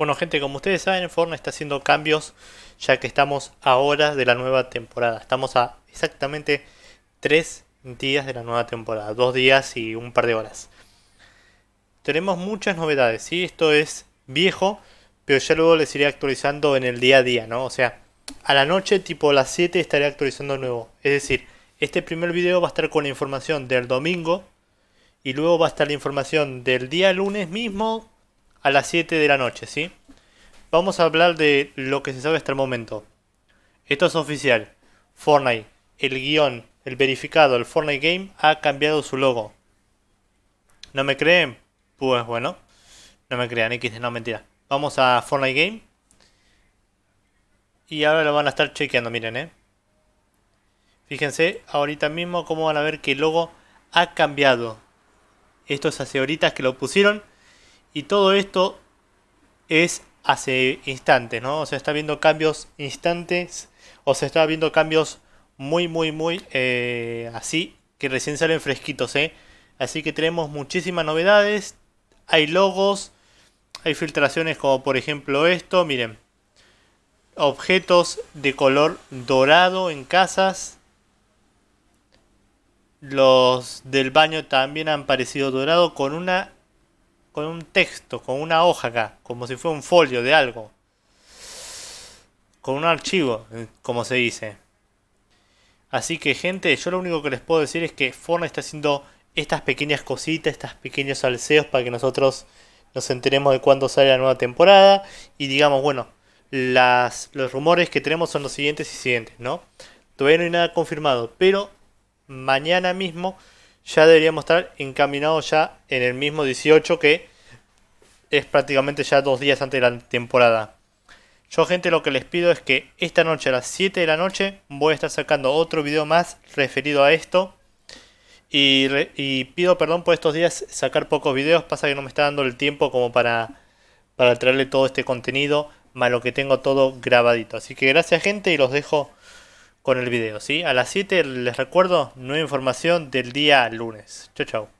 Bueno gente, como ustedes saben, Forno está haciendo cambios ya que estamos a horas de la nueva temporada. Estamos a exactamente tres días de la nueva temporada, Dos días y un par de horas. Tenemos muchas novedades, ¿sí? Esto es viejo, pero ya luego les iré actualizando en el día a día, ¿no? O sea, a la noche, tipo las 7, estaré actualizando nuevo. Es decir, este primer video va a estar con la información del domingo y luego va a estar la información del día lunes mismo a las 7 de la noche, ¿sí? Vamos a hablar de lo que se sabe hasta el momento. Esto es oficial. Fortnite, el guión, el verificado, el Fortnite Game ha cambiado su logo. ¿No me creen? Pues bueno, no me crean, X, no mentira. Vamos a Fortnite Game. Y ahora lo van a estar chequeando, miren, eh. Fíjense ahorita mismo cómo van a ver que el logo ha cambiado. Esto es hace ahorita que lo pusieron. Y todo esto es hace instantes, ¿no? O sea, está viendo cambios instantes o se está viendo cambios muy, muy, muy eh, así que recién salen fresquitos, ¿eh? Así que tenemos muchísimas novedades, hay logos, hay filtraciones como por ejemplo esto, miren. Objetos de color dorado en casas. Los del baño también han parecido dorado con una con un texto, con una hoja acá, como si fuera un folio de algo, con un archivo, eh, como se dice. Así que gente, yo lo único que les puedo decir es que Fortnite está haciendo estas pequeñas cositas, estos pequeños alceos para que nosotros nos enteremos de cuándo sale la nueva temporada y digamos, bueno, las, los rumores que tenemos son los siguientes y siguientes, ¿no? Todavía no hay nada confirmado, pero mañana mismo ya deberíamos estar encaminados ya en el mismo 18 que es prácticamente ya dos días antes de la temporada. Yo gente lo que les pido es que esta noche a las 7 de la noche voy a estar sacando otro video más referido a esto. Y, pido perdón por estos días sacar pocos videos. Pasa que no me está dando el tiempo como para, para traerle todo este contenido. Más lo que tengo todo grabadito. Así que gracias gente y los dejo con el video, ¿sí? A las 7 les recuerdo, nueva información del día lunes. Chau, chau.